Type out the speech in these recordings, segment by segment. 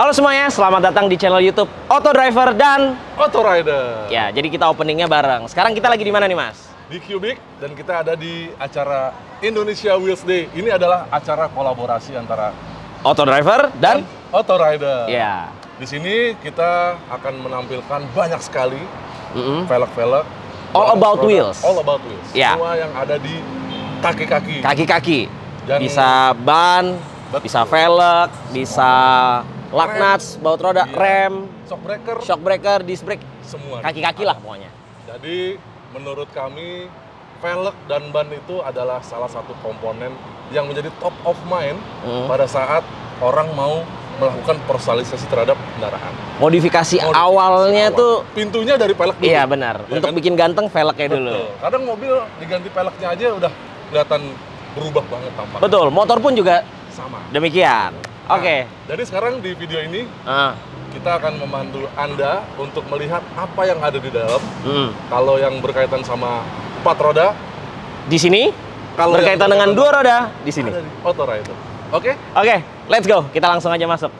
Halo semuanya, selamat datang di channel YouTube Auto Driver dan Auto Rider. Ya, jadi kita openingnya bareng. Sekarang kita lagi di mana nih, Mas? Di Cubic dan kita ada di acara Indonesia Wheels Day. Ini adalah acara kolaborasi antara Auto Driver dan, dan Auto Rider. Ya. Di sini kita akan menampilkan banyak sekali velg-velg mm -hmm. all about product, wheels. All about wheels. Ya. Semua yang ada di kaki-kaki. Kaki-kaki. Bisa ban, bisa velg, bisa lug nuts, baut roda, iya. rem, shock breaker, shock breaker, disc brake, semua. Kaki-kaki lah pokoknya. Jadi menurut kami velg dan ban itu adalah salah satu komponen yang menjadi top of mind hmm. pada saat orang mau melakukan personalisasi terhadap kendaraan. Modifikasi, Modifikasi awalnya awal. tuh pintunya dari velg. dulu. Iya benar. Ya Untuk kan? bikin ganteng velgnya Betul. dulu. Kadang mobil diganti velgnya aja udah kelihatan berubah banget tampaknya. Betul. Motor pun juga sama. Demikian. Nah, Oke. Okay. jadi sekarang di video ini uh. kita akan membantu anda untuk melihat apa yang ada di dalam. Hmm. Kalau yang berkaitan sama empat roda di sini. Kalau berkaitan dengan dua roda di sini. otora oh, itu. Oke. Okay? Oke, okay, let's go. Kita langsung aja masuk.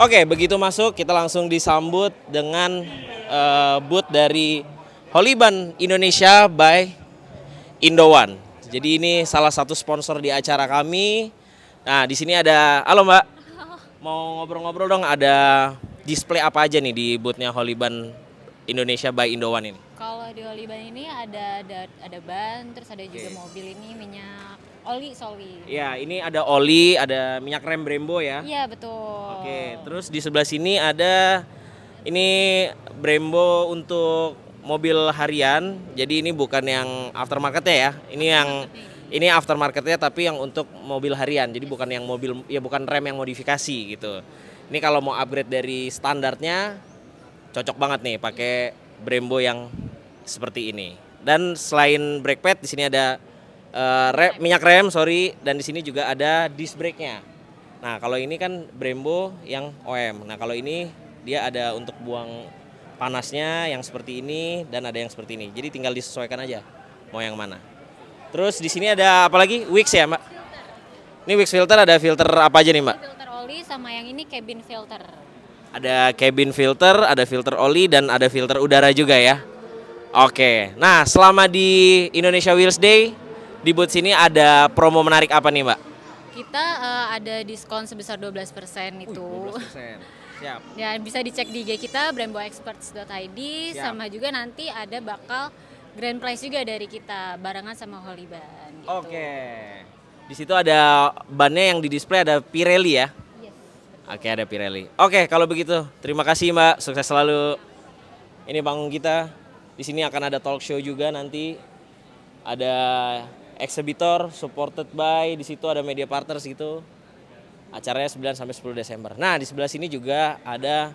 Oke, begitu masuk kita langsung disambut dengan uh, booth dari Holiban Indonesia by Indowan. Jadi ini salah satu sponsor di acara kami. Nah, di sini ada Halo, Mbak. Mau ngobrol-ngobrol dong ada display apa aja nih di boothnya Holiban Indonesia by Indowan ini? Kalau di oli ban ini ada ada ada ban, terus ada juga mobil ini minyak oli soli. Ya, ini ada oli, ada minyak rem Brembo ya. Iya, betul. Oke, okay. terus di sebelah sini ada ini Brembo untuk mobil harian. Jadi ini bukan yang aftermarket ya. Ini yang ini aftermarketnya tapi yang untuk mobil harian jadi bukan yang mobil ya bukan rem yang modifikasi gitu ini kalau mau upgrade dari standarnya cocok banget nih pakai Brembo yang seperti ini. Dan selain brake pad di sini ada uh, eh, rem, minyak rem, sorry, dan di sini juga ada disc brake-nya. Nah, kalau ini kan Brembo yang OM. Nah, kalau ini dia ada untuk buang panasnya yang seperti ini dan ada yang seperti ini. Jadi tinggal disesuaikan aja mau yang mana. Terus di sini ada apa lagi? Wix ya, Mbak? Ini Wix filter ada filter apa aja nih, Mbak? filter oli sama yang ini cabin filter. Ada cabin filter, ada filter oli dan ada filter udara juga ya. Oke, nah selama di Indonesia Wheels Day di booth sini ada promo menarik apa nih Mbak? Kita uh, ada diskon sebesar 12% itu. Uh, 12%. Siap. Ya bisa dicek di IG kita brandboexperts.id sama juga nanti ada bakal grand prize juga dari kita barengan sama Holiban. Ban. Gitu. Oke. Di situ ada bannya yang didisplay ada Pirelli ya. Oke, ada Pirelli. Oke, kalau begitu terima kasih Mbak, sukses selalu. Ini Bang kita. Di sini akan ada talk show juga nanti. Ada exhibitor supported by di situ ada media partners gitu. Acaranya 9 sampai 10 Desember. Nah, di sebelah sini juga ada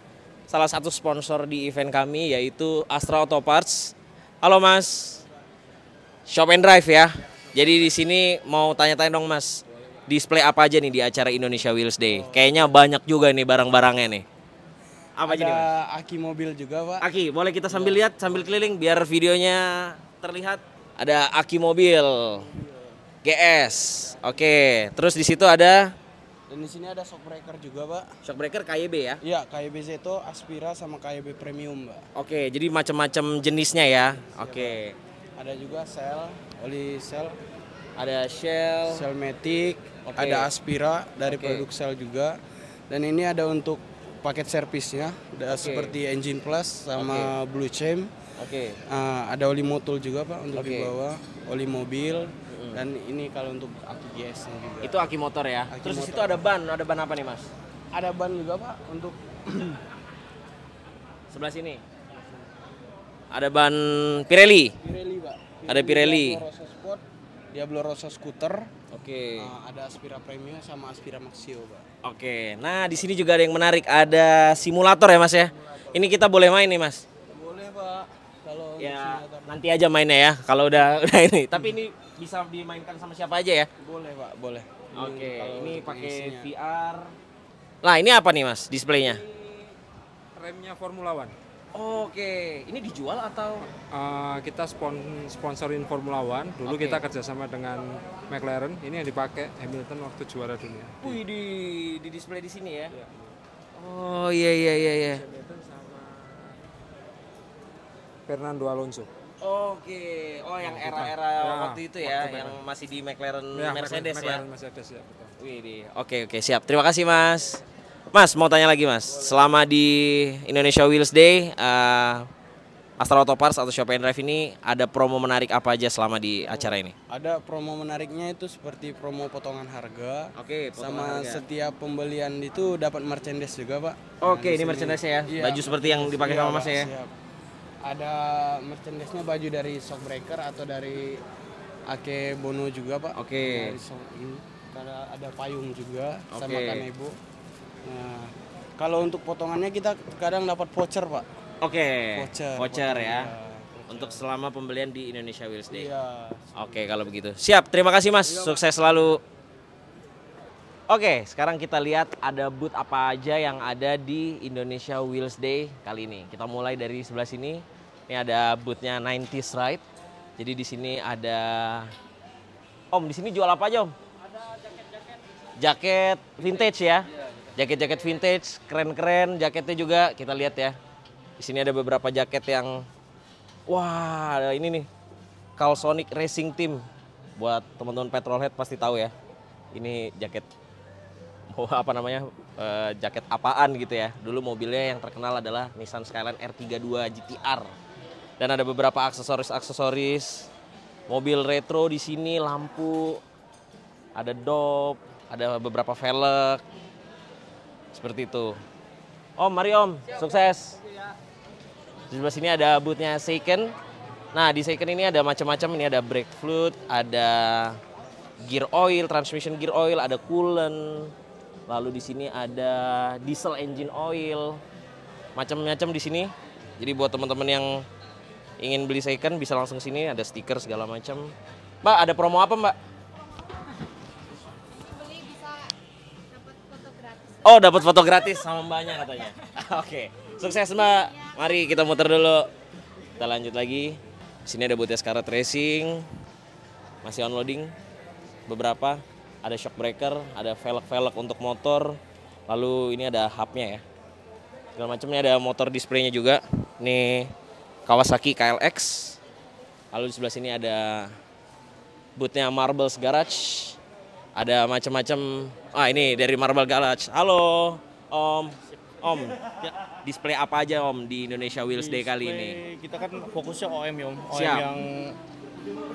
salah satu sponsor di event kami yaitu Astra Auto Parts. Halo Mas. Shop and Drive ya. Jadi di sini mau tanya-tanya dong Mas, display apa aja nih di acara Indonesia Wheels Day? Kayaknya banyak juga nih barang-barangnya nih. Apa Ada jadi, aki mobil juga, Pak. Aki, boleh kita sambil lihat sambil keliling biar videonya terlihat. Ada aki mobil. GS. Oke, terus di situ ada dan di sini ada shockbreaker juga, Pak. Shockbreaker KYB ya? Iya, KYB itu Aspira sama KYB Premium, Pak. Oke, jadi macam-macam jenisnya ya. Iya, oke. pak. Ada juga sel, oli sel. Ada Shell, Shellmatic, okay. ada Aspira dari okay. produk Shell juga. Dan ini ada untuk paket servisnya udah okay. seperti engine plus sama okay. blue chain Oke. Okay. Uh, ada oli motul juga pak untuk okay. dibawa, oli mobil hmm. dan ini kalau untuk aki GS juga. Itu aki motor ya. Aki Terus motor. itu ada ban, ada ban apa nih mas? Ada ban juga pak untuk sebelah sini. Ada ban Pirelli. Pirelli pak. Pirelli ada Pirelli. Dia Rosso Scooter. Oke. Okay. Uh, ada Aspira Premium sama Aspira Maxio pak. Oke, nah di sini juga ada yang menarik, ada simulator ya mas ya. Simulator. Ini kita boleh main nih mas? Boleh pak, kalau ya nanti aja mainnya ya, kalau udah udah ini. Tapi ini bisa dimainkan sama siapa aja ya? Boleh pak, boleh. Oke, ini pakai VR. Nah ini apa nih mas, displaynya? remnya Formula One. Oh, Oke, okay. ini dijual atau? Uh, kita spon sponsorin Formula One. Dulu okay. kita kerjasama dengan McLaren. Ini yang dipakai Hamilton waktu juara dunia. Wih di di display di sini ya? Iya. Oh iya iya iya. iya. Hamilton sama Fernando Alonso. Oke, okay. oh yang era-era ya, waktu itu ya, waktu yang masih di McLaren ya, Mercedes McLaren ya. Mercedes ya, Wih, oke okay, oke okay, siap. Terima kasih mas. Mas, mau tanya lagi Mas, selama di Indonesia Wheels Day, uh, eh, Astral Auto Parts atau Shop and Drive ini ada promo menarik apa aja selama di acara ini? Ada promo menariknya itu seperti promo potongan harga. Oke, sama harga. setiap pembelian itu dapat merchandise juga, Pak. Oke, nah, ini merchandise ya. Iya, Baju seperti yang dipakai iya, sama Mas ya. Siap. Ada merchandise-nya baju dari Shockbreaker atau dari Ake Bono juga, Pak. Oke. Okay. ada payung juga okay. sama Kanebo. Nah, kalau untuk potongannya kita kadang dapat voucher pak. Oke. Okay. Voucher. Voucher ya. untuk selama pembelian di Indonesia Wheels Day. Iya. Oke, kalau begitu. Siap, terima kasih Mas. Iya, Sukses selalu. Oke, sekarang kita lihat ada booth apa aja yang ada di Indonesia Wheels Day kali ini. Kita mulai dari sebelah sini. Ini ada bootnya 90s Ride. Jadi di sini ada Om, di sini jual apa aja, Om? Ada jaket-jaket. Jaket vintage ya? Iya jaket-jaket vintage, keren-keren, jaketnya juga kita lihat ya. Di sini ada beberapa jaket yang wah, ini nih. Calsonic Racing Team. Buat teman-teman petrolhead pasti tahu ya. Ini jaket oh, apa namanya? Eh, jaket apaan gitu ya. Dulu mobilnya yang terkenal adalah Nissan Skyline R32 GTR. Dan ada beberapa aksesoris-aksesoris mobil retro di sini, lampu, ada dop, ada beberapa velg, seperti itu. Om, mari Om, Siap, sukses. Di sebelah sini ada bootnya Seiken. Nah, di Seiken ini ada macam-macam. Ini ada brake fluid, ada gear oil, transmission gear oil, ada coolant. Lalu di sini ada diesel engine oil. Macam-macam di sini. Jadi buat teman-teman yang ingin beli Seiken bisa langsung sini ada stiker segala macam. Mbak, ada promo apa, Mbak? Oh, dapat foto gratis sama mbaknya katanya. Oke. Okay. Sukses, Mbak. Mari kita muter dulu. Kita lanjut lagi. Di Sini ada butir Scarlet Racing. Masih unloading beberapa. Ada shock breaker, ada velg-velg untuk motor. Lalu ini ada hubnya ya. Segala macamnya ada motor displaynya juga. Nih Kawasaki KLX. Lalu di sebelah sini ada bootnya Marbles Garage. Ada macam-macam Ah ini dari Marble Garage. Halo, Om. Om, display apa aja Om di Indonesia Wheels display, Day kali ini? Kita kan fokusnya OM ya Om, OM yang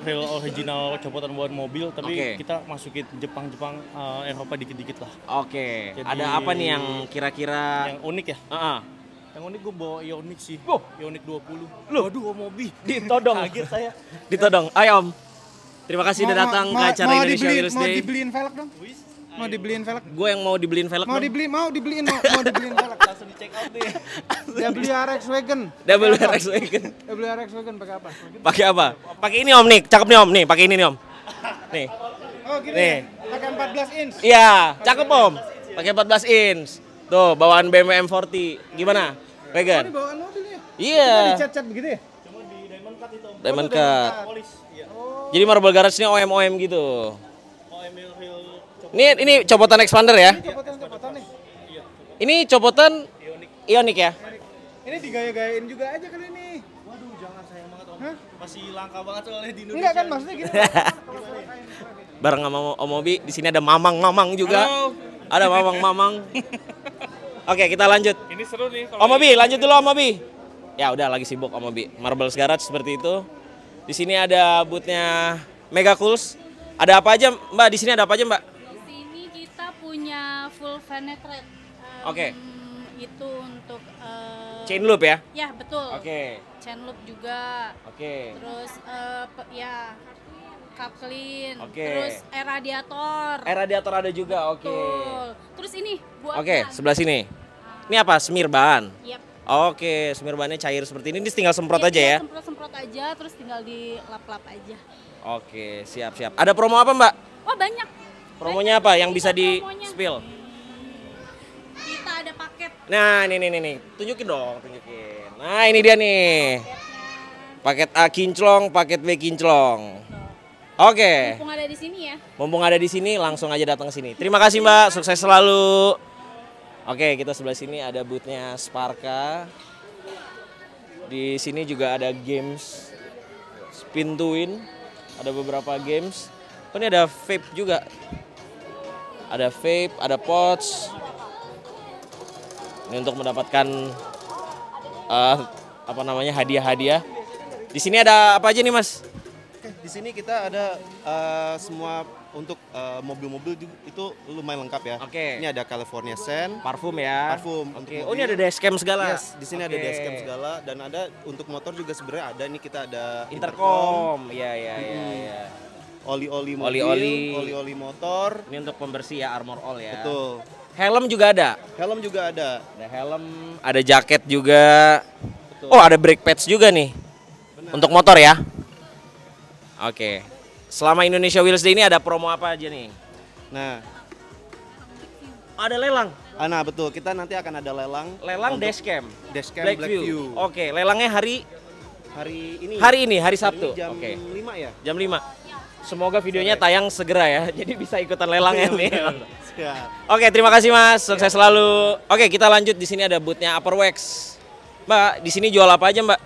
real original copotan buat mobil, tapi okay. kita masukin Jepang-Jepang, uh, Eropa dikit-dikit lah. Oke. Okay. Ada apa nih yang kira-kira? Yang unik ya? Uh -uh. Yang unik gue bawa Ioniq sih. Oh. Ioniq 20. Loh. Waduh, Om Obi. Ditodong. Kaget saya. Ditodong. Ayo Om. Terima kasih sudah datang ke acara ma, Indonesia Wheels Day. Mau dibeliin velg dong? Mau dibeliin velg? Gue yang mau dibeliin velg. Mau dibeli, mau dibeliin, mau, mau dibeliin velg. Langsung di check out deh. RX Wagon. RX Wagon. RX Wagon pakai apa? Pakai apa? Pakai ini Om nih, cakep nih Om nih, pakai ini nih Om. Nih. Oh, gini. Nih. Ya? Pakai 14 inch. Iya, cakep Om. Pakai 14 inch. Tuh, bawaan BMW M40. Gimana? Wagon. Oh, ini bawaan mobilnya. Iya. Dicat-cat begitu ya? Cuma di diamond cut itu. Diamond cut. Jadi Marble Garage ini OM-OM gitu. Ini ini copotan expander ya? Ini copotan copotan nih. Ini copotan ionik ya? Ini digaya-gayain juga aja kali ini. Waduh, jangan sayang banget Om. Hah? Masih langka banget soalnya di Indonesia. Enggak kan maksudnya gini. Bareng sama Om Obi, di sini ada Mamang-mamang juga. Halo. Ada Mamang-mamang. Oke, kita lanjut. Ini seru nih Om Obi, lanjut dulu Om Obi. Ya udah lagi sibuk Om Obi. Marble Garage seperti itu. Di sini ada bootnya Mega Cools. Ada apa aja, Mbak? Di sini ada apa aja, Mbak? full penetrate. Um, Oke. Okay. Itu untuk uh, chain loop ya? Ya betul. Oke. Okay. Chain loop juga. Oke. Okay. Terus uh, ya kaplin. Oke. Okay. Terus air radiator. Air radiator ada juga. Oke. Okay. Terus ini buat. Oke okay, sebelah sini. Uh, ini apa? Semir bahan. Yep. Oke, semir bahannya cair seperti ini, ini tinggal semprot ya, aja ya? Semprot-semprot aja, terus tinggal dilap-lap aja. Oke, siap-siap. Ada promo apa mbak? Wah oh, banyak. Promonya apa yang bisa di spill? Kita ada paket. Nah, ini nih nih Tunjukin dong, tunjukin. Nah, ini dia nih. Paket A kinclong, paket B kinclong. Oke. Okay. Mumpung ada di sini ya. Mumpung ada di sini langsung aja datang ke sini. Terima kasih Mbak, sukses selalu. Oke, okay, kita sebelah sini ada bootnya Sparka. Di sini juga ada games Spin to Win. Ada beberapa games. Oh, ini ada vape juga ada vape, ada pots. Ini untuk mendapatkan uh, apa namanya hadiah-hadiah. Di sini ada apa aja nih, Mas? di sini kita ada uh, semua untuk eh, mobil-mobil uh, itu lumayan lengkap ya. Oke. Okay. Ini ada California Sand, parfum ya. Parfum. Oke. Okay. Oh, ini ada dashcam segala. Yes, di sini okay. ada dashcam segala dan ada untuk motor juga sebenarnya ada ini kita ada intercom. Iya, iya, iya, iya oli-oli mobil, oli-oli motor. Ini untuk pembersih ya, armor all ya. Betul. Helm juga ada. Helm juga ada. Ada helm, ada jaket juga. Betul. Oh, ada brake pads juga nih. Benar. Untuk motor ya. Oke. Selama Indonesia Wheels Day ini ada promo apa aja nih? Nah, ada lelang. Ah, nah betul, kita nanti akan ada lelang. Lelang dashcam. Dashcam Blackview. view Oke, lelangnya hari hari ini. Hari ini, hari Sabtu. Hari ini jam Oke. 5 ya? Jam 5. Semoga videonya Sorry. tayang segera ya, jadi bisa ikutan lelang ya nih. Iya, iya. Oke, terima kasih Mas, sukses iya. selalu. Oke, kita lanjut di sini ada bootnya Upper Wax. Mbak, di sini jual apa aja Mbak?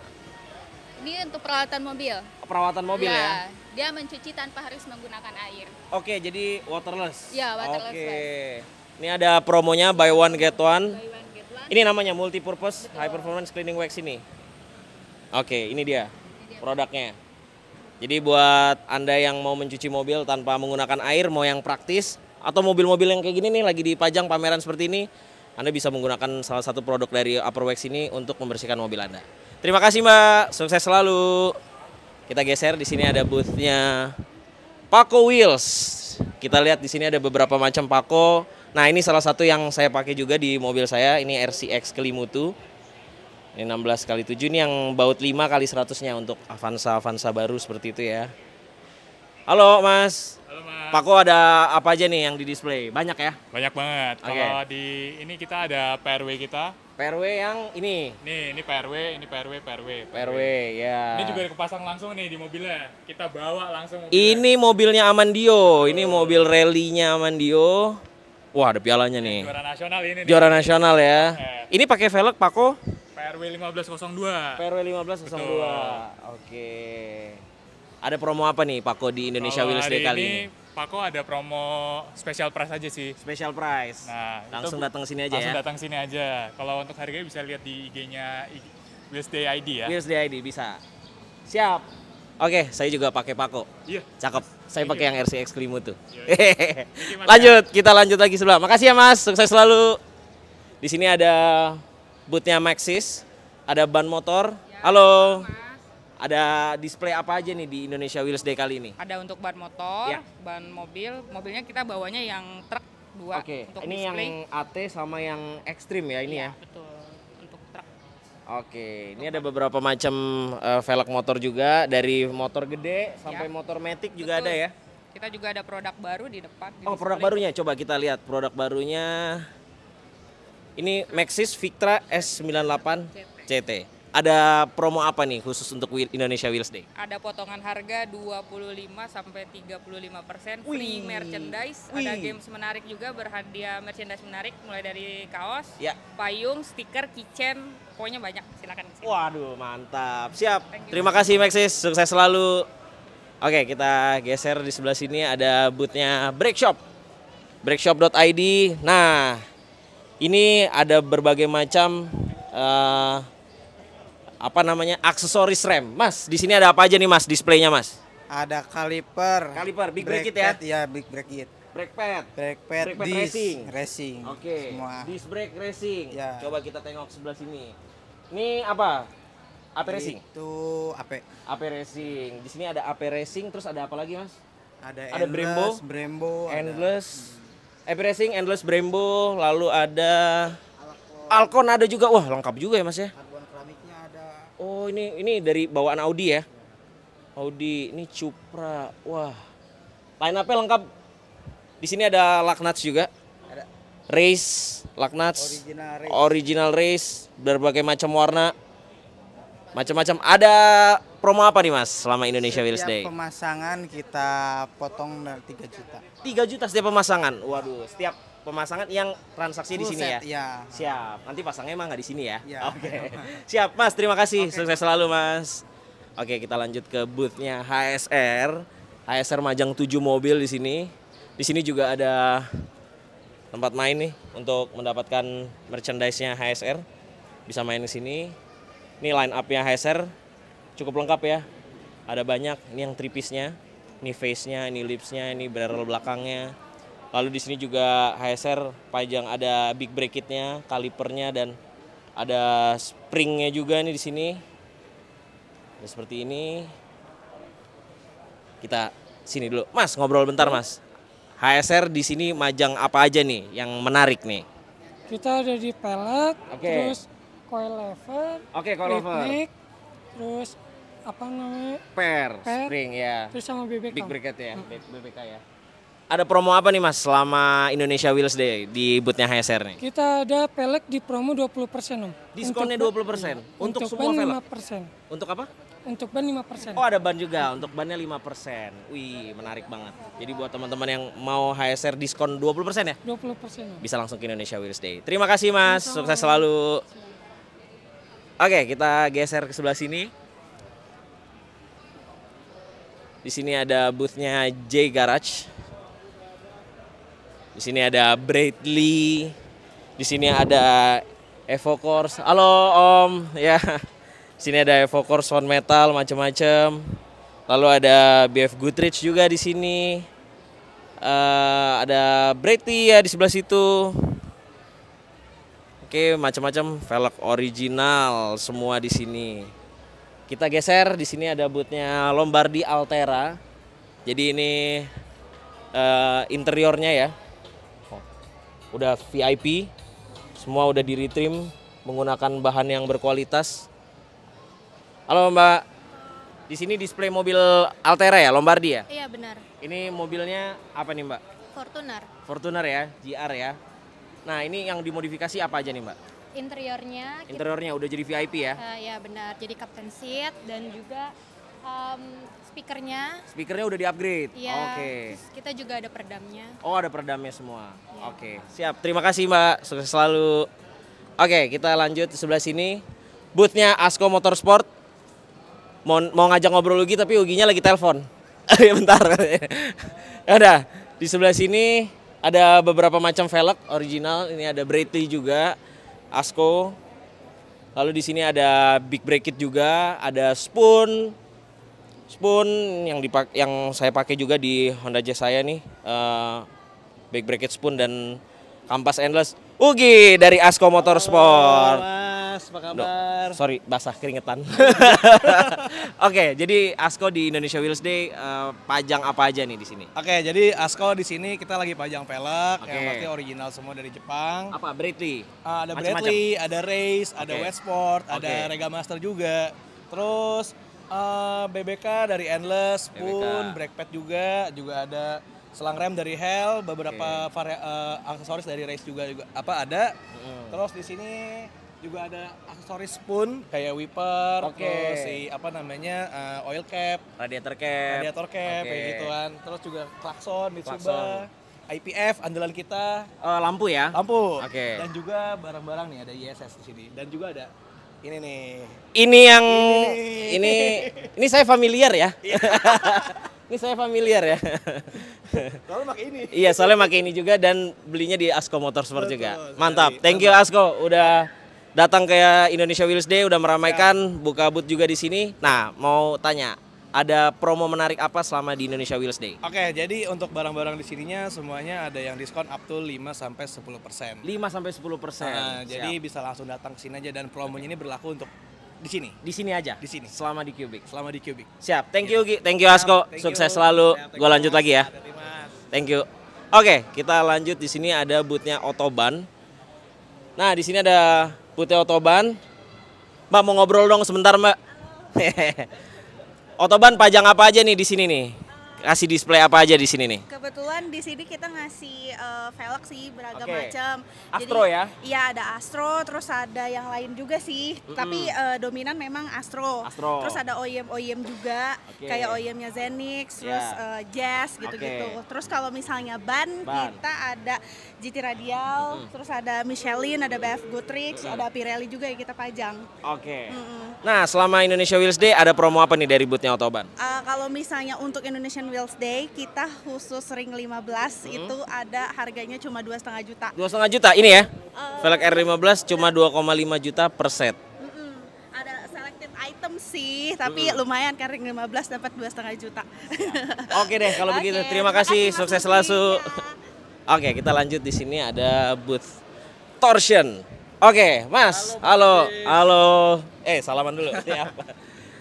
Ini untuk perawatan mobil. Perawatan mobil ya. ya. Dia mencuci tanpa harus menggunakan air. Oke, jadi waterless. Iya waterless. Oke. Wax. Ini ada promonya buy one get one. Buy one, get one. Ini namanya multi purpose Betul. high performance cleaning wax ini. Oke, ini dia, ini dia. produknya. Jadi buat Anda yang mau mencuci mobil tanpa menggunakan air, mau yang praktis, atau mobil-mobil yang kayak gini nih lagi dipajang pameran seperti ini, Anda bisa menggunakan salah satu produk dari Wax ini untuk membersihkan mobil Anda. Terima kasih Mbak, sukses selalu. Kita geser, di sini ada boothnya Paco Wheels. Kita lihat di sini ada beberapa macam Paco. Nah ini salah satu yang saya pakai juga di mobil saya, ini RCX Kelimutu. Ini 16 kali 7 ini yang baut 5 kali 100-nya untuk Avanza-Avanza baru seperti itu ya. Halo Mas. Halo Mas. Pako ada apa aja nih yang di display? Banyak ya? Banyak banget. Okay. Kalau di ini kita ada PRW kita. PRW yang ini. Nih, ini PRW, ini PRW, PRW. PRW, ya. Ini juga dipasang langsung nih di mobilnya. Kita bawa langsung mobilnya. Ini mobilnya Amandio, oh. ini mobil rally-nya Amandio. Wah, ada pialanya nih. Juara nasional ini. Juara nih. nasional ya. Eh. Ini pakai velg Pako? PRW 1502. PRW 1502. Betul. Oke. Ada promo apa nih Pako di Indonesia Wheels Day kali ini? Pako ada promo special price aja sih. Special price. Nah, langsung datang sini aja langsung ya. Langsung datang sini aja. Kalau untuk harganya bisa lihat di IG-nya Wheels Day ID ya. Wheels Day ID bisa. Siap. Oke, saya juga pakai Pako. Iya. Cakep. Saya iya. pakai yang RCX Klimo tuh. Iya, iya. lanjut, kita lanjut lagi sebelah. Makasih ya Mas, sukses selalu. Di sini ada bootnya Maxis, ada ban motor. Halo. Ada display apa aja nih di Indonesia Wheels Day kali ini? Ada untuk ban motor, ya. ban mobil. Mobilnya kita bawanya yang truk dua. Oke. Untuk ini display. yang AT sama yang ekstrim ya ini ya. ya. Betul. Untuk truk. Oke, ini ada beberapa macam uh, velg motor juga dari motor gede sampai ya. motor matic juga Betul. ada ya. Kita juga ada produk baru di depan. Di oh, display. produk barunya coba kita lihat produk barunya. Ini Maxis Victra S98 CT. Ada promo apa nih khusus untuk Indonesia Wheels Day? Ada potongan harga 25 sampai 35 persen, free merchandise, Wih. ada games menarik juga berhadiah merchandise menarik, mulai dari kaos, ya. payung, stiker, kitchen, pokoknya banyak. Silakan. Kesini. Waduh, mantap. Siap. Terima kasih Maxis, sukses selalu. Oke, kita geser di sebelah sini ada bootnya Breakshop. Breakshop.id. Nah, ini ada berbagai macam uh, apa namanya aksesoris rem. Mas, di sini ada apa aja nih Mas displaynya Mas? Ada kaliper. Kaliper, big bracket, bracket ya? Iya, big bracket. Brake pad. Brake pad, brake pad racing. Racing. Oke. Okay. Disc brake racing. Ya. Coba kita tengok sebelah sini. Ini apa? AP Racing. Itu AP. AP Racing. Di sini ada AP Racing, terus ada apa lagi, Mas? Ada, ada endless, Brembo, Brembo, endless, ada... Racing, Endless Brembo, lalu ada Alcon ada juga. Wah, lengkap juga ya, Mas ya. ada. Oh, ini ini dari bawaan Audi ya. Audi, ini Cupra. Wah. Line up lengkap. Di sini ada Laknats juga. Ada. Race, Laknats. Original race. Original race, berbagai macam warna. Macam-macam. Ada promo apa nih Mas selama Indonesia Wheels Day? pemasangan kita potong 3 juta. 3 juta setiap pemasangan. Waduh, setiap pemasangan yang transaksi di sini ya? ya. Siap. Nanti pasangnya emang nggak di sini ya? ya Oke. Okay. Siap, Mas. Terima kasih. Okay. Sukses selalu, Mas. Oke, kita lanjut ke boothnya HSR. HSR Majang 7 mobil di sini. Di sini juga ada tempat main nih untuk mendapatkan merchandise-nya HSR. Bisa main di sini. Ini line up-nya HSR cukup lengkap ya. Ada banyak, ini yang tripisnya, ini face-nya, ini lips-nya, ini barrel belakangnya. Lalu di sini juga HSR panjang ada big bracket bracketnya, kalipernya dan ada spring-nya juga nih di sini. Ya, seperti ini. Kita sini dulu, Mas ngobrol bentar Mas. HSR di sini majang apa aja nih yang menarik nih? Kita ada di pelet, okay. terus coil lever, okay, coil lever. terus apa namanya? Per, per Spring ya. Terus sama BBK. Big Bracket ya, ya. hmm. BBK ya. Ada promo apa nih Mas selama Indonesia Wheels Day di boothnya HSR nih? Kita ada pelek di promo 20% Om. Diskonnya untuk, 20%? Iya. Untuk, untuk semua pelek? 5%. Untuk apa? Untuk ban 5%. Oh ada ban juga, untuk bannya 5%. Wih menarik banget. Jadi buat teman-teman yang mau HSR diskon 20% ya? 20% Om. Bisa langsung ke Indonesia Wheels Day. Terima kasih Mas, sukses selalu. Oke kita geser ke sebelah sini. Di sini ada boothnya J Garage. Di sini ada Bradley. Di sini ada Evo Halo Om, ya. Di sini ada Evo Course Sound Metal macam-macam. Lalu ada BF Goodrich juga di sini. Uh, ada Bradley ya di sebelah situ. Oke, macam-macam velg original semua di sini. Kita geser di sini ada bootnya Lombardi Altera. Jadi ini uh, interiornya ya. udah VIP. Semua udah di retrim menggunakan bahan yang berkualitas. Halo Mbak. Di sini display mobil Altera ya, Lombardi ya? Iya, benar. Ini mobilnya apa nih, Mbak? Fortuner. Fortuner ya, GR ya. Nah, ini yang dimodifikasi apa aja nih, Mbak? interiornya. Interiornya kita, udah jadi VIP ya? Uh, ya benar, jadi captain seat dan juga um, speakernya. Speakernya udah di upgrade. Iya, Oke. Okay. Kita juga ada peredamnya. Oh ada peredamnya semua. Ya. Oke. Okay. Siap. Terima kasih Mbak. Sukses selalu. Oke, okay, kita lanjut di sebelah sini. Boothnya Asko Motorsport. Mau, mau ngajak ngobrol lagi tapi Uginya lagi telepon. Iya, ya bentar. ada di sebelah sini ada beberapa macam velg original. Ini ada Bradley juga. Asko. Lalu di sini ada Big bracket juga, ada Spoon. Spoon yang dipak yang saya pakai juga di Honda Jazz saya nih. Uh, Big bracket Spoon dan Kampas Endless. Ugi dari Asko Motorsport. Oh, Mas, apa kabar? No, sorry, basah keringetan. Oke, okay, jadi Asko di Indonesia Wheels Day uh, pajang apa aja nih di sini? Oke, okay, jadi Asko di sini kita lagi pajang velg okay. yang pasti original semua dari Jepang. Apa? Bradley. Uh, ada Macem -macem. Bradley, ada Race, okay. ada Westport, okay. ada Rega Master juga. Terus uh, eh, BBK dari Endless BBK. pun, pad juga, juga ada selang rem dari Hell, beberapa okay. varia, uh, aksesoris dari Race juga juga apa ada. Mm. Terus di sini juga ada aksesoris pun kayak wiper, okay. terus si apa namanya uh, oil cap, radiator cap, radiator cap okay. kayak gituan. Terus juga klakson Mitsuba. IPF andalan kita uh, lampu ya lampu okay. dan juga barang-barang nih ada ISS di sini dan juga ada ini nih ini yang ini ini, ini saya familiar ya iya. ini saya familiar ya soalnya pakai ini iya soalnya pakai ini juga dan belinya di Asko Motorsport juga mantap iya. thank you Asko udah datang ke Indonesia Wheels Day udah meramaikan ya. buka booth juga di sini. Nah, mau tanya ada promo menarik apa selama di Indonesia Wheels Day? Oke, jadi untuk barang-barang di sininya semuanya ada yang diskon up to 5 sampai sepuluh persen. Lima sampai sepuluh persen. Nah, jadi bisa langsung datang ke sini aja dan promonya ini berlaku untuk di sini. Di sini aja. Di sini. Selama di Cubic. Selama di Cubic. Siap. Thank you, gitu. Thank you Asko. Thank you. Sukses selalu. Gue lanjut lagi ya. Thank you. Oke, kita lanjut di sini ada bootnya Otoban. Nah, di sini ada Putih Otoban. Mbak mau ngobrol dong sebentar Mbak. Otoban pajang apa aja nih di sini nih? Kasih display apa aja di sini nih? Kebetulan di sini kita ngasih uh, velg sih beragam okay. macam. Astro Jadi, ya? Iya ada Astro, terus ada yang lain juga sih. Mm-hmm. Tapi uh, dominan memang Astro. Astro. Terus ada OEM e OEM juga, okay. kayak OEMnya Zenix, terus yeah. Iya. uh, Jazz gitu-gitu. Okay. Terus kalau misalnya ban, ban kita ada GT Radial, hmm. terus ada Michelin, ada BF Goodrich, hmm. ada Pirelli juga yang kita pajang. Oke. Okay. Hmm. Nah, selama Indonesia Wheels Day ada promo apa nih dari boothnya Otoban? Uh, kalau misalnya untuk Indonesian Wheels Day, kita khusus ring 15 hmm. itu ada harganya cuma dua setengah juta. Dua setengah juta ini ya? Uh, Velg R15 cuma 2,5 iya. juta per set item sih, tapi mm. lumayan kan ring 15 dapat dua setengah juta. Oke deh kalau okay. begitu. Terima kasih, Terima kasih sukses selalu. Iya. Oke, kita lanjut di sini ada booth Torsion. Oke, Mas. Halo, halo. halo. Eh, salaman dulu. Ini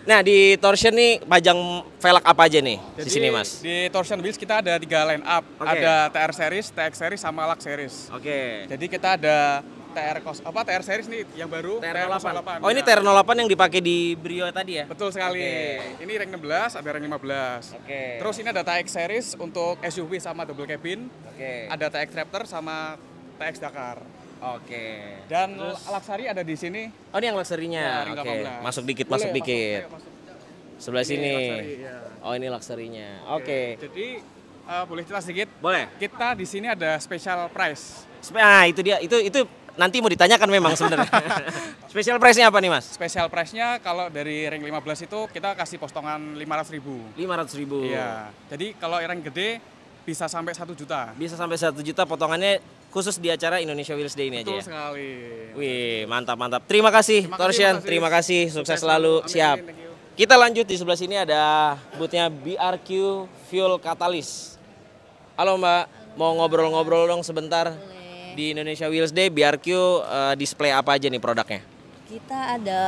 Nah di torsion nih pajang velg apa aja nih Jadi, di sini mas? Di torsion wheels kita ada tiga line up, okay. ada TR series, TX series, sama lx series. Oke. Okay. Jadi kita ada TR kos apa TR series nih yang baru TR 08. Oh, ini iya. TR 08 yang dipakai di Brio tadi ya? Betul sekali. Okay. Ini rank 16, ada rank 15. Oke. Okay. Terus ini ada TX series untuk SUV sama double cabin. Oke. Okay. Ada TX Raptor sama TX Dakar. Oke. Okay. Dan Terus, Laksari ada di sini. Oh, ini yang Laksarinya. Ya, Oke. Okay. Masuk dikit, masuk dikit. Masuk, masuk. Sebelah iya, sini. Luxury, ya. Oh, ini Laksarinya. Iya, Oke. Okay. Okay. Jadi Uh, boleh cerita sedikit? Boleh. Kita di sini ada special price. Nah, itu dia. Itu itu nanti mau ditanyakan memang sebenarnya. Special price-nya apa nih mas? Special price-nya kalau dari ring 15 itu kita kasih postongan 500 ribu. 500 ribu. Iya. Jadi kalau ring gede bisa sampai satu juta. Bisa sampai satu juta potongannya khusus di acara Indonesia Wheels Day ini Betul aja ya. sekali. Wih, mantap mantap. Terima kasih Torsian, terima kasih, sukses, selalu. Amin, Siap. Kita lanjut di sebelah sini ada bootnya BRQ Fuel Catalyst. Halo Mbak, mau ngobrol-ngobrol dong sebentar. Di Indonesia Wheels Day BRQ uh, eh, display apa aja nih produknya? Kita ada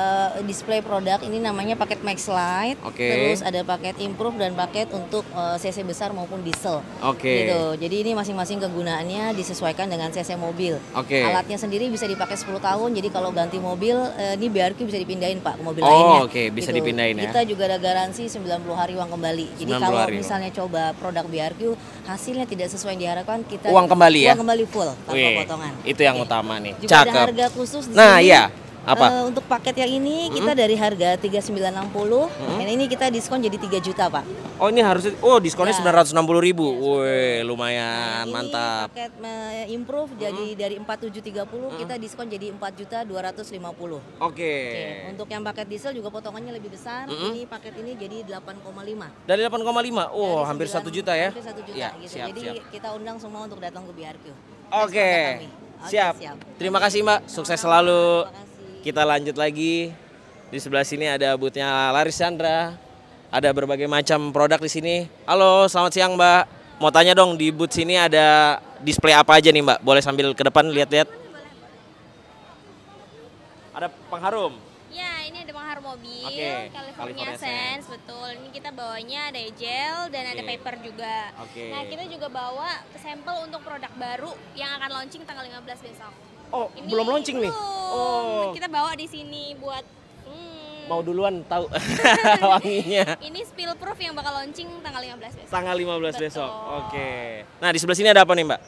display produk ini namanya paket Max Lite, okay. terus ada paket Improve dan paket untuk CC eh, besar maupun diesel. Okay. Gitu. Jadi ini masing-masing kegunaannya disesuaikan dengan CC mobil. Okay. Alatnya sendiri bisa dipakai 10 tahun. Jadi kalau ganti mobil eh, ini BRQ bisa dipindahin Pak ke mobil oh, lainnya. okay. bisa gitu. dipindahin ya. Kita juga ada garansi 90 hari uang kembali. Jadi kalau hari. misalnya coba produk BRQ hasilnya tidak sesuai yang diharapkan, kita uang kembali uang ya. Uang kembali full tanpa potongan. Itu yang okay. utama nih. Juga Cakep. ada harga khusus di Nah, sini. iya apa? Uh, untuk paket yang ini hmm? kita dari harga 3960, hmm? ini kita diskon jadi 3 juta, Pak. Oh, ini harus oh diskonnya ya. 960.000. Ya, Wih, lumayan nah, ini mantap. Paket uh, improve hmm? jadi dari 4730 hmm? kita diskon jadi 4 juta 250. Oke. Okay. Okay. Untuk yang paket diesel juga potongannya lebih besar. Hmm? Ini paket ini jadi 8,5. Dari 8,5. Oh, dari hampir 9, 1 juta ya. Hampir 1 juta ya, gitu. Siap, jadi siap. kita undang semua untuk datang ke BRQ. Oke. Okay. Oke, siap. siap. Terima kasih, Mbak. Sukses selalu. Terima kasih. Kita lanjut lagi. Di sebelah sini ada butnya Laris Chandra. Ada berbagai macam produk di sini. Halo, selamat siang Mbak. Mau tanya dong di booth sini ada display apa aja nih Mbak? Boleh sambil ke depan lihat-lihat? Ada pengharum. Ya, ini ada pengharum mobil, okay. California, California Sense, Sense, betul. Ini kita bawanya ada gel dan okay. ada paper juga. Okay. Nah, kita juga bawa sampel untuk produk baru yang akan launching tanggal 15 besok. Oh, ini belum launching belum. nih. Oh. Kita bawa di sini buat hmm. mau duluan tahu wanginya. Ini spill proof yang bakal launching tanggal 15 besok. Tanggal 15 Betul. besok. Oke. Okay. Nah, di sebelah sini ada apa nih, Mbak?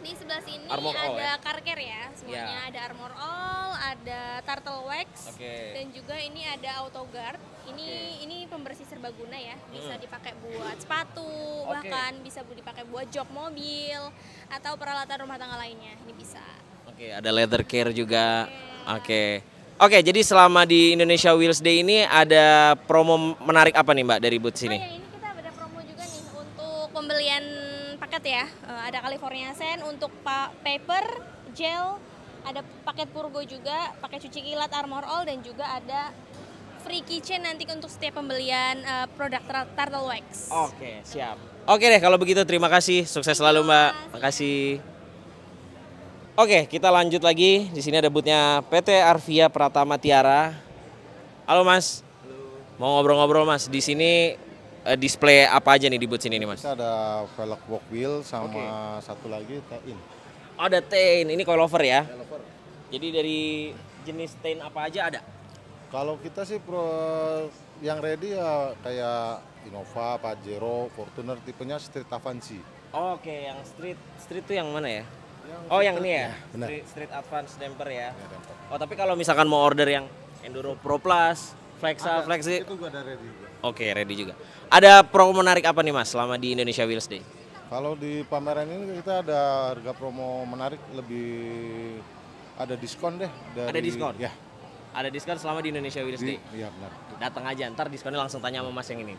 Di sebelah sini armor ada all, ya? car care ya. Semuanya yeah. ada Armor All, ada Turtle Wax, okay. dan juga ini ada Auto Guard. Ini okay. ini pembersih serbaguna ya. Bisa hmm. dipakai buat sepatu, okay. bahkan bisa dipakai buat jok mobil atau peralatan rumah tangga lainnya. Ini bisa. Oke, ada leather care juga. Oke. Oke, jadi selama di Indonesia Wheels Day ini ada promo menarik apa nih Mbak dari booth sini? Oh, ya, ini kita ada promo juga nih untuk pembelian paket ya. Eh, ada California Sand untuk paper, gel, ada paket purgo juga, paket cuci kilat Armor All dan juga ada free kitchen nanti untuk setiap pembelian uh, produk Turtle Wax. Oke, siap. Oke deh kalau begitu terima kasih, sukses selalu Mbak. Makasih. Oke, kita lanjut lagi. Di sini ada butnya PT Arvia Pratama Tiara. Halo Mas. Halo. Mau ngobrol-ngobrol Mas. Di sini uh, display apa aja nih di booth sini nih Mas? Kita ada velg walk wheel sama okay. satu lagi tain. Oh, ada tain. Ini coilover ya? Coilover. Jadi dari jenis tain apa aja ada? Kalau kita sih pro yang ready ya kayak Innova, Pajero, Fortuner tipenya street avansi. Oke, yang street street itu yang mana ya? Yang oh yang ini ya? ya benar. Street, Advance damper ya. ya Oh tapi kalau misalkan mau order yang Enduro Pro Plus, Flexa, ada, Flexi. Itu gua ada ready juga. Oke, okay, ready juga. Ada promo menarik apa nih Mas selama di Indonesia Wheels Day? Kalau di pameran ini kita ada harga promo menarik lebih ada diskon deh dari Ada diskon? Ya. Ada diskon selama di Indonesia Wheels Day. Iya benar. Datang aja ntar diskonnya langsung tanya sama Mas yang ini.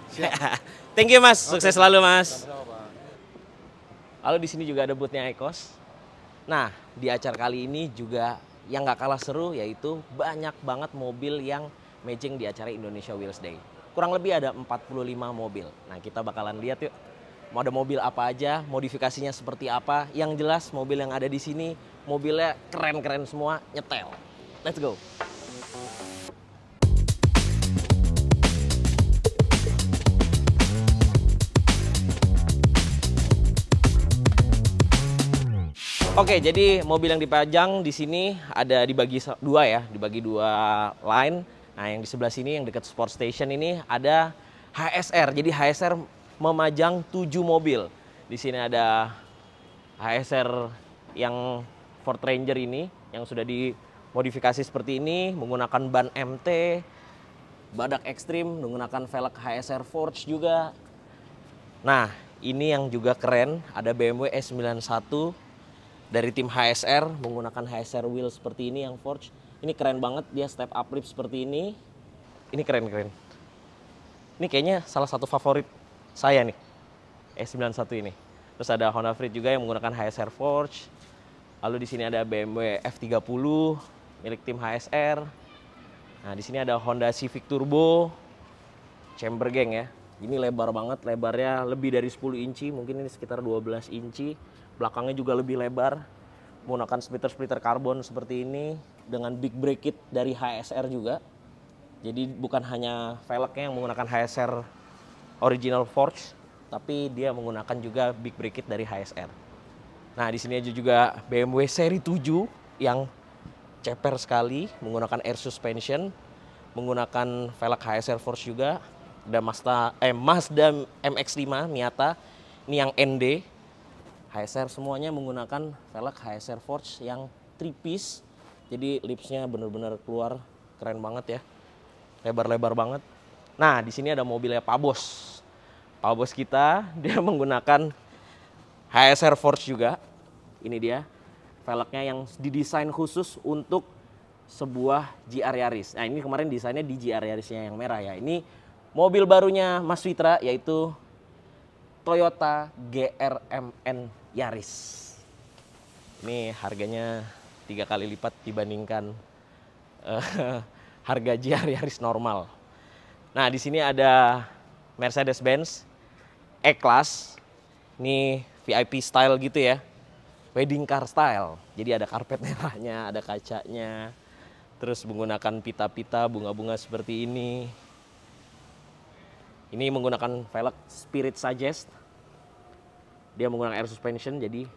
Thank you Mas, okay. sukses selalu Mas. Lalu di sini juga ada bootnya Ecos. Nah, di acara kali ini juga yang nggak kalah seru yaitu banyak banget mobil yang matching di acara Indonesia Wheels Day. Kurang lebih ada 45 mobil. Nah, kita bakalan lihat yuk mau ada mobil apa aja, modifikasinya seperti apa. Yang jelas mobil yang ada di sini mobilnya keren-keren semua, nyetel. Let's go. Oke, jadi mobil yang dipajang di sini ada dibagi dua ya, dibagi dua line. Nah, yang di sebelah sini yang dekat Sport Station ini ada HSR. Jadi HSR memajang tujuh mobil. Di sini ada HSR yang Ford Ranger ini yang sudah dimodifikasi seperti ini menggunakan ban MT, badak ekstrim menggunakan velg HSR Forge juga. Nah, ini yang juga keren, ada BMW S91 dari tim HSR menggunakan HSR wheel seperti ini yang forge. Ini keren banget dia step up lip seperti ini. Ini keren-keren. Ini kayaknya salah satu favorit saya nih. E91 ini. Terus ada Honda Freed juga yang menggunakan HSR Forge. Lalu di sini ada BMW F30 milik tim HSR. Nah, di sini ada Honda Civic Turbo chamber gang ya. Ini lebar banget, lebarnya lebih dari 10 inci, mungkin ini sekitar 12 inci belakangnya juga lebih lebar menggunakan splitter-splitter karbon seperti ini dengan big bracket dari HSR juga jadi bukan hanya velgnya yang menggunakan HSR original forge tapi dia menggunakan juga big bracket dari HSR nah di sini aja juga BMW seri 7 yang ceper sekali menggunakan air suspension menggunakan velg HSR forge juga ada Mazda eh Mazda MX-5 Miata ini yang ND HSR semuanya menggunakan velg HSR Forge yang 3 piece. Jadi lipsnya bener-bener keluar keren banget ya. Lebar-lebar banget. Nah, di sini ada mobilnya Pak Bos. Pak Bos kita dia menggunakan HSR Forge juga. Ini dia velgnya yang didesain khusus untuk sebuah GR Yaris. Nah, ini kemarin desainnya di GR Yarisnya yang merah ya. Ini mobil barunya Mas Fitra yaitu Toyota GRMN Yaris. Ini harganya tiga kali lipat dibandingkan uh, harga GR Yaris normal. Nah, di sini ada Mercedes-Benz E-Class. Ini VIP style gitu ya. Wedding car style. Jadi ada karpet merahnya, ada kacanya. Terus menggunakan pita-pita, bunga-bunga seperti ini. Ini menggunakan velg Spirit Suggest dia menggunakan air suspension jadi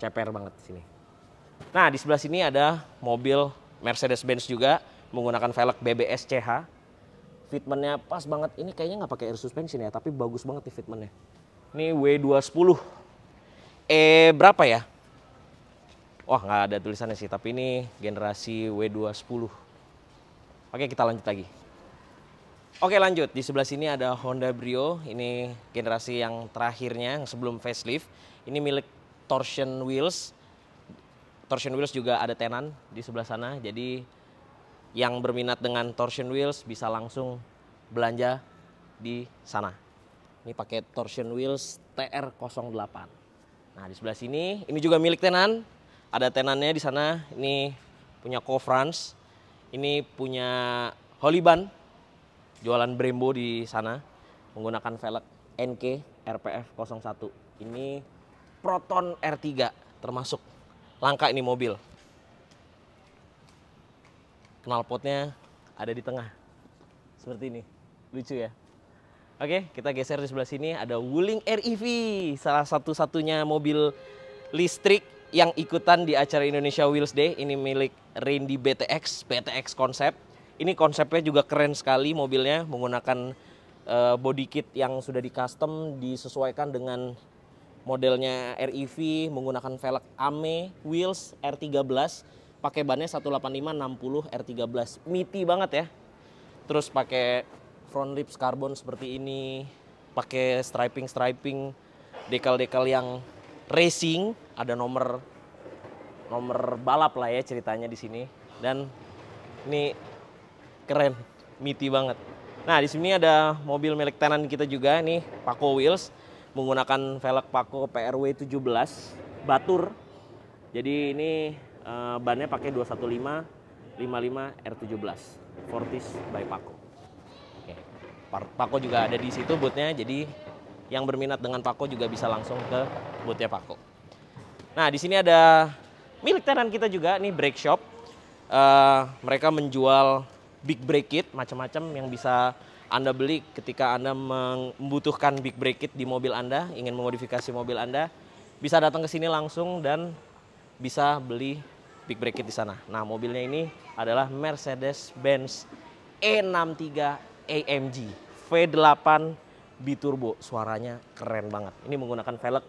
ceper banget sini. Nah, di sebelah sini ada mobil Mercedes-Benz juga menggunakan velg bbs ch, Fitmentnya pas banget. Ini kayaknya nggak pakai air suspension ya, tapi bagus banget nih fitmentnya. Ini W210. Eh berapa ya? Wah, nggak ada tulisannya sih, tapi ini generasi W210. Oke, kita lanjut lagi. Oke lanjut, di sebelah sini ada Honda Brio, ini generasi yang terakhirnya yang sebelum facelift. Ini milik Torsion Wheels. Torsion Wheels juga ada tenan di sebelah sana, jadi yang berminat dengan Torsion Wheels bisa langsung belanja di sana. Ini pakai Torsion Wheels TR08. Nah di sebelah sini, ini juga milik tenan. Ada tenannya di sana, ini punya Co France, ini punya Holiban jualan Brembo di sana menggunakan velg NK RPF 01. Ini Proton R3 termasuk langka ini mobil. Knalpotnya ada di tengah. Seperti ini. Lucu ya. Oke, kita geser di sebelah sini ada Wuling REV, salah satu-satunya mobil listrik yang ikutan di acara Indonesia Wheels Day. Ini milik Randy BTX, BTX Concept. Ini konsepnya juga keren sekali mobilnya menggunakan uh, body kit yang sudah di custom disesuaikan dengan modelnya REV menggunakan velg AME wheels R13 pakai bannya 185 60 R13 miti banget ya. Terus pakai front lips karbon seperti ini, pakai striping-striping dekal-dekal yang racing, ada nomor nomor balap lah ya ceritanya di sini. Dan ini keren, miti banget. Nah, di sini ada mobil milik tenan kita juga nih, Paco Wheels menggunakan velg Paco PRW 17 Batur. Jadi ini uh, bannya pakai 215 55 R17 Fortis by Paco. Oke. Paco juga ada di situ bootnya, jadi yang berminat dengan Paco juga bisa langsung ke bootnya Paco. Nah, di sini ada milik tenan kita juga nih brake shop. Uh, mereka menjual big bracket macam-macam yang bisa Anda beli ketika Anda membutuhkan big bracket di mobil Anda, ingin memodifikasi mobil Anda, bisa datang ke sini langsung dan bisa beli big bracket di sana. Nah, mobilnya ini adalah Mercedes-Benz E63 AMG V8 biturbo. Suaranya keren banget. Ini menggunakan velg uh,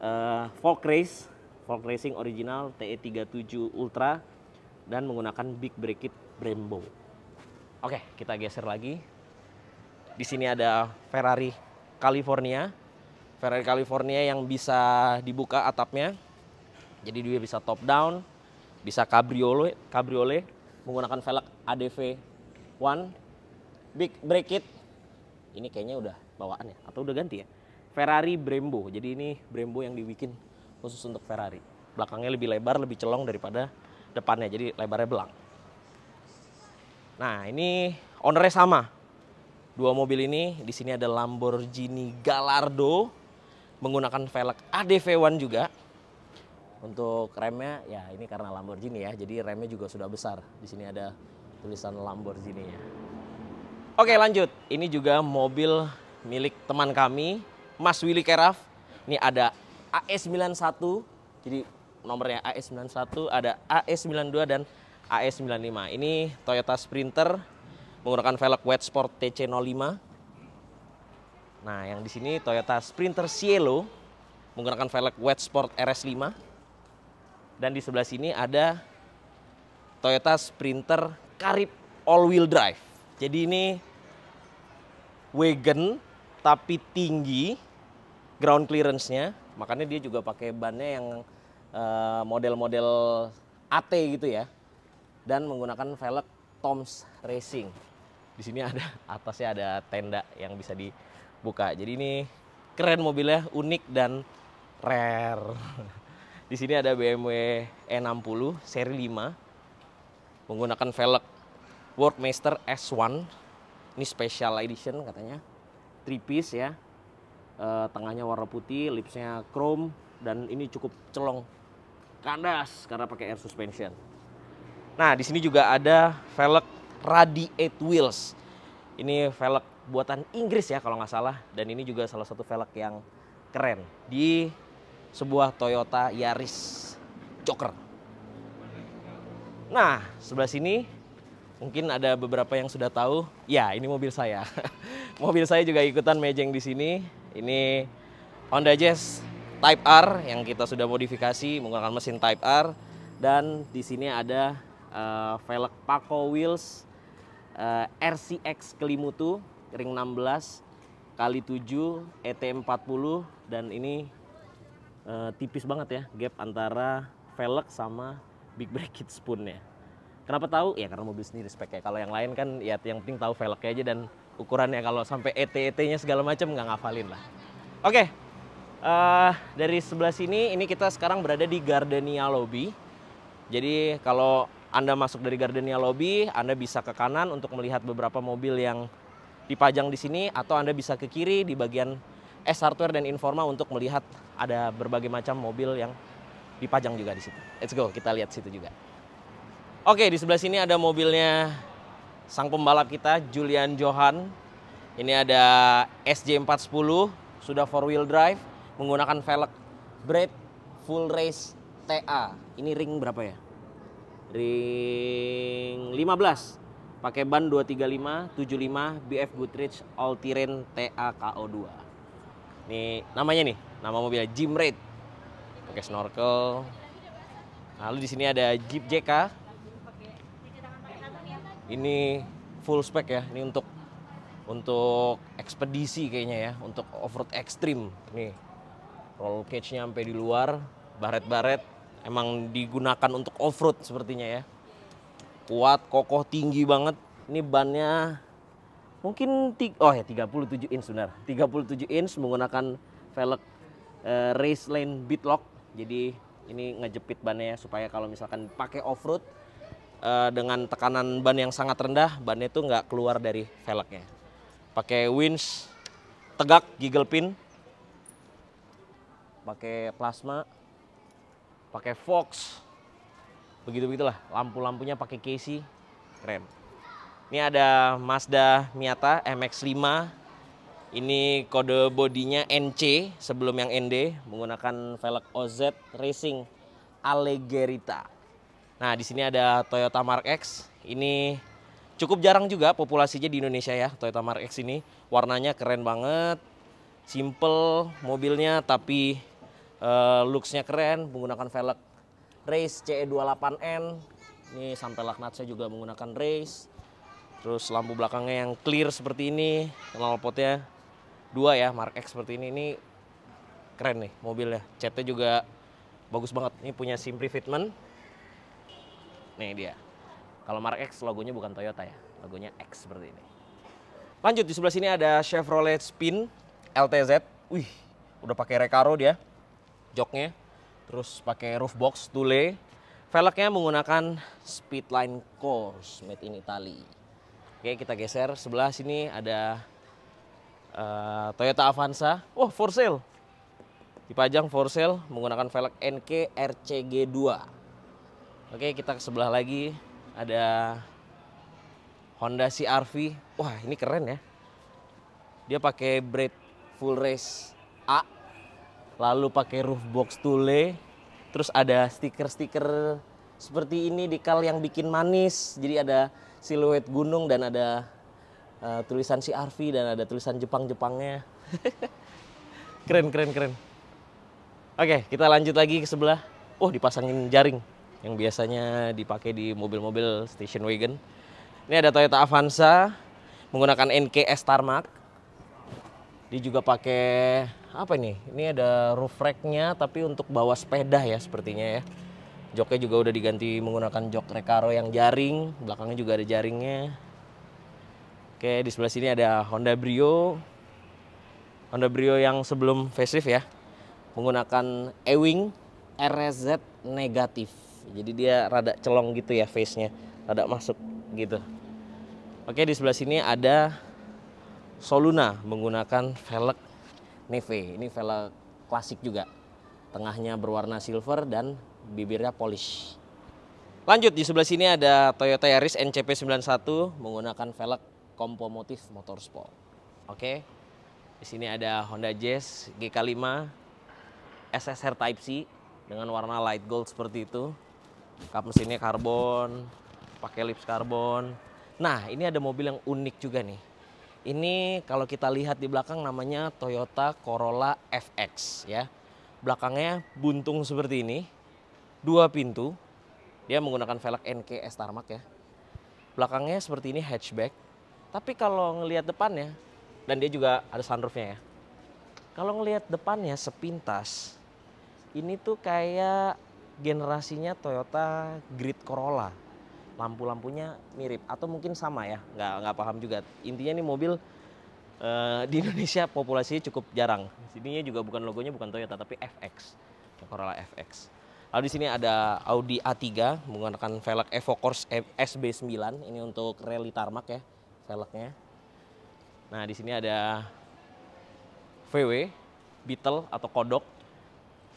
eh, Folk Race, Folk Racing original TE37 Ultra dan menggunakan big bracket Brembo. Oke, kita geser lagi. Di sini ada Ferrari California. Ferrari California yang bisa dibuka atapnya. Jadi dia bisa top down, bisa cabriolet, cabriolet menggunakan velg ADV One, big brake kit. Ini kayaknya udah bawaan ya, atau udah ganti ya. Ferrari Brembo. Jadi ini Brembo yang dibikin khusus untuk Ferrari. Belakangnya lebih lebar, lebih celong daripada depannya. Jadi lebarnya belang. Nah, ini ownernya sama. Dua mobil ini, di sini ada Lamborghini Gallardo menggunakan velg ADV1 juga. Untuk remnya, ya ini karena Lamborghini ya, jadi remnya juga sudah besar. Di sini ada tulisan lamborghini ya. Oke lanjut, ini juga mobil milik teman kami, Mas Willy Keraf. Ini ada AS91, jadi nomornya AS91, ada AS92 dan AE95. Ini Toyota Sprinter menggunakan velg Wet Sport TC05. Nah, yang di sini Toyota Sprinter Cielo menggunakan velg Wet Sport RS5. Dan di sebelah sini ada Toyota Sprinter Karib All Wheel Drive. Jadi ini wagon tapi tinggi ground clearance-nya. Makanya dia juga pakai bannya yang eh, model-model uh, model -model AT gitu ya dan menggunakan velg Tom's Racing. Di sini ada atasnya ada tenda yang bisa dibuka. Jadi ini keren mobilnya, unik dan rare. Di sini ada BMW E60 seri 5 menggunakan velg Worldmaster S1. Ini special edition katanya. 3 piece ya. E, tengahnya warna putih, lipsnya chrome dan ini cukup celong kandas karena pakai air suspension. Nah, di sini juga ada velg radi eight wheels. Ini velg buatan Inggris ya kalau nggak salah dan ini juga salah satu velg yang keren di sebuah Toyota Yaris Joker. Nah, sebelah sini mungkin ada beberapa yang sudah tahu. Ya, ini mobil saya. mobil saya juga ikutan mejeng di sini. Ini Honda Jazz Type R yang kita sudah modifikasi menggunakan mesin Type R dan di sini ada uh, velg Paco Wheels uh, eh, RCX Kelimutu ring 16 kali 7 ET40 dan ini uh, tipis banget ya gap antara velg sama big bracket spoonnya. Kenapa tahu? Ya karena mobil sendiri ya. Kalau yang lain kan ya yang penting tahu velg aja dan ukurannya kalau sampai ET-ET-nya segala macam nggak ngafalin lah. Oke. Okay. Uh, dari sebelah sini ini kita sekarang berada di Gardenia Lobby. Jadi kalau anda masuk dari Gardenia Lobby, Anda bisa ke kanan untuk melihat beberapa mobil yang dipajang di sini atau Anda bisa ke kiri di bagian S Hardware dan Informa untuk melihat ada berbagai macam mobil yang dipajang juga di situ. Let's go, kita lihat situ juga. Oke, di sebelah sini ada mobilnya sang pembalap kita Julian Johan. Ini ada SJ410 sudah four wheel drive menggunakan velg Brad Full Race TA. Ini ring berapa ya? ring 15 pakai ban 235 75 BF Goodrich All Terrain TAKO2 nih namanya nih nama mobilnya Jim Raid pakai snorkel lalu di sini ada Jeep JK ini full spec ya ini untuk untuk ekspedisi kayaknya ya untuk off road ekstrim nih roll cage nya sampai di luar baret-baret Emang digunakan untuk off-road sepertinya ya. Kuat, kokoh, tinggi banget. Ini bannya mungkin oh ya 37 inch benar. 37 inch menggunakan velg uh, race lane bitlock. Jadi ini ngejepit bannya ya, supaya kalau misalkan pakai off-road uh, dengan tekanan ban yang sangat rendah, bannya itu nggak keluar dari velgnya. Pakai winch tegak giggle pin. Pakai plasma pakai Fox, begitu begitulah. Lampu-lampunya pakai Casey, keren. Ini ada Mazda Miata MX-5. Ini kode bodinya NC sebelum yang ND menggunakan velg OZ Racing Allegherita. Nah, di sini ada Toyota Mark X. Ini cukup jarang juga populasinya di Indonesia ya, Toyota Mark X ini. Warnanya keren banget, simple mobilnya tapi uh, looksnya keren menggunakan velg race CE28N ini sampai laknatnya juga menggunakan race terus lampu belakangnya yang clear seperti ini knalpotnya dua ya Mark X seperti ini ini keren nih mobilnya CT juga bagus banget ini punya Simply Fitment nih dia kalau Mark X logonya bukan Toyota ya logonya X seperti ini lanjut di sebelah sini ada Chevrolet Spin LTZ wih udah pakai Recaro dia joknya, terus pakai roof box tule. Velgnya menggunakan Speedline Course made in Italy. Oke, kita geser sebelah sini ada uh, Toyota Avanza. Oh, for sale. Dipajang for sale menggunakan velg NK RCG2. Oke, kita ke sebelah lagi ada Honda CRV. Wah, ini keren ya. Dia pakai brake full race lalu pakai roof box tule, terus ada stiker-stiker seperti ini di kal yang bikin manis, jadi ada siluet gunung dan ada uh, tulisan CRV dan ada tulisan Jepang-Jepangnya. keren, keren, keren. Oke, kita lanjut lagi ke sebelah. Oh, dipasangin jaring yang biasanya dipakai di mobil-mobil station wagon. Ini ada Toyota Avanza menggunakan NKS Tarmac. Dia juga pakai apa ini? Ini ada roof racknya tapi untuk bawa sepeda ya sepertinya ya. Joknya juga udah diganti menggunakan jok Recaro yang jaring, belakangnya juga ada jaringnya. Oke, di sebelah sini ada Honda Brio. Honda Brio yang sebelum facelift ya. Menggunakan E-Wing RZ negatif. Jadi dia rada celong gitu ya face-nya, rada masuk gitu. Oke, di sebelah sini ada Soluna menggunakan velg Neve. Ini velg klasik juga. Tengahnya berwarna silver dan bibirnya polish. Lanjut di sebelah sini ada Toyota Yaris NCP91 menggunakan velg kompo motif motorsport. Oke. Di sini ada Honda Jazz GK5 SSR Type C dengan warna light gold seperti itu. Kap mesinnya karbon, pakai lips karbon. Nah, ini ada mobil yang unik juga nih. Ini kalau kita lihat di belakang namanya Toyota Corolla FX ya. Belakangnya buntung seperti ini, dua pintu. Dia menggunakan velg NKS Tarmac ya. Belakangnya seperti ini hatchback. Tapi kalau ngelihat depannya, dan dia juga ada sunroofnya ya. Kalau ngelihat depannya sepintas, ini tuh kayak generasinya Toyota Grid Corolla lampu-lampunya mirip atau mungkin sama ya nggak nggak paham juga intinya ini mobil uh, di Indonesia populasinya cukup jarang sininya juga bukan logonya bukan Toyota tapi FX Corolla FX lalu di sini ada Audi A3 menggunakan velg Evocourse e, SB9 ini untuk rally tarmac ya velgnya nah di sini ada VW Beetle atau Kodok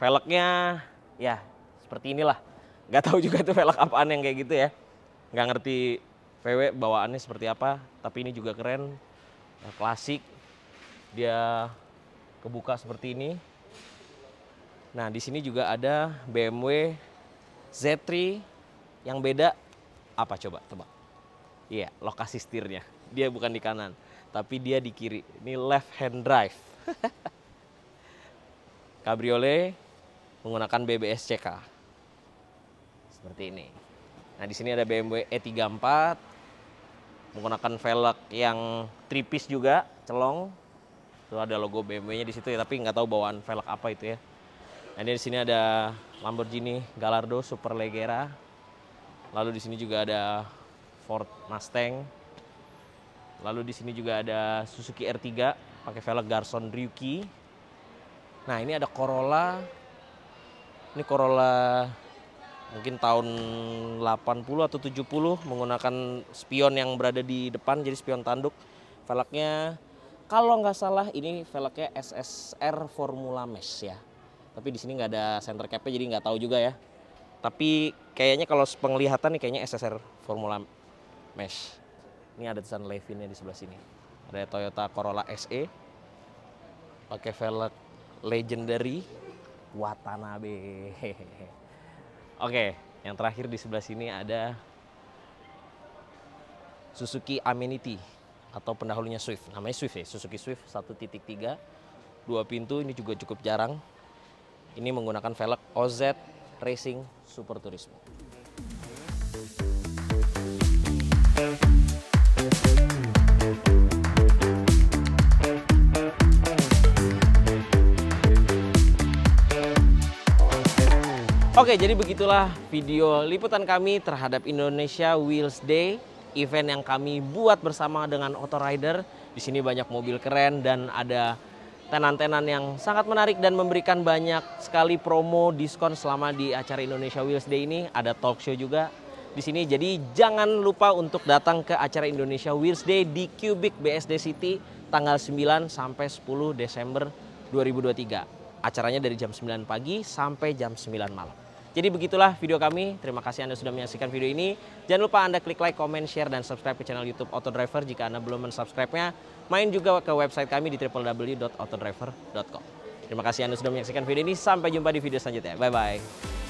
velgnya ya seperti inilah nggak tahu juga itu velg apaan yang kayak gitu ya nggak ngerti VW bawaannya seperti apa, tapi ini juga keren, klasik. Dia kebuka seperti ini. Nah, di sini juga ada BMW Z3 yang beda apa coba tebak? Iya, lokasi setirnya. Dia bukan di kanan, tapi dia di kiri. Ini left hand drive. Cabriolet menggunakan BBS CK. Seperti ini. Nah, di sini ada BMW E34 menggunakan velg yang tripis juga, celong. Itu ada logo BMW-nya di situ ya, tapi nggak tahu bawaan velg apa itu ya. Nah, di sini ada Lamborghini Gallardo Superleggera. Lalu di sini juga ada Ford Mustang. Lalu di sini juga ada Suzuki R3 pakai velg Garson Ryuki. Nah, ini ada Corolla. Ini Corolla mungkin tahun 80 atau 70 menggunakan spion yang berada di depan jadi spion tanduk. Velgnya kalau nggak salah ini velgnya SSR Formula Mesh ya. Tapi di sini nggak ada center cap jadi nggak tahu juga ya. Tapi kayaknya kalau penglihatan nih kayaknya SSR Formula Mesh. Ini ada tulisan Levinnya di sebelah sini. Ada Toyota Corolla SE. Pakai velg legendary Watanabe. Oke, yang terakhir di sebelah sini ada Suzuki Amenity atau pendahulunya Swift. Namanya Swift ya, Suzuki Swift 1.3 dua pintu ini juga cukup jarang. Ini menggunakan velg OZ Racing Super Turismo. Oke, jadi begitulah video liputan kami terhadap Indonesia Wheels Day, event yang kami buat bersama dengan Auto Rider. Di sini banyak mobil keren dan ada tenan-tenan yang sangat menarik dan memberikan banyak sekali promo diskon selama di acara Indonesia Wheels Day ini. Ada talk show juga di sini. Jadi jangan lupa untuk datang ke acara Indonesia Wheels Day di Cubic BSD City tanggal 9 sampai 10 Desember 2023. Acaranya dari jam 9 pagi sampai jam 9 malam. Jadi begitulah video kami. Terima kasih Anda sudah menyaksikan video ini. Jangan lupa Anda klik like, comment, share, dan subscribe ke channel YouTube Auto Driver jika Anda belum mensubscribe-nya. Main juga ke website kami di www.autodriver.com. Terima kasih Anda sudah menyaksikan video ini. Sampai jumpa di video selanjutnya. Bye-bye.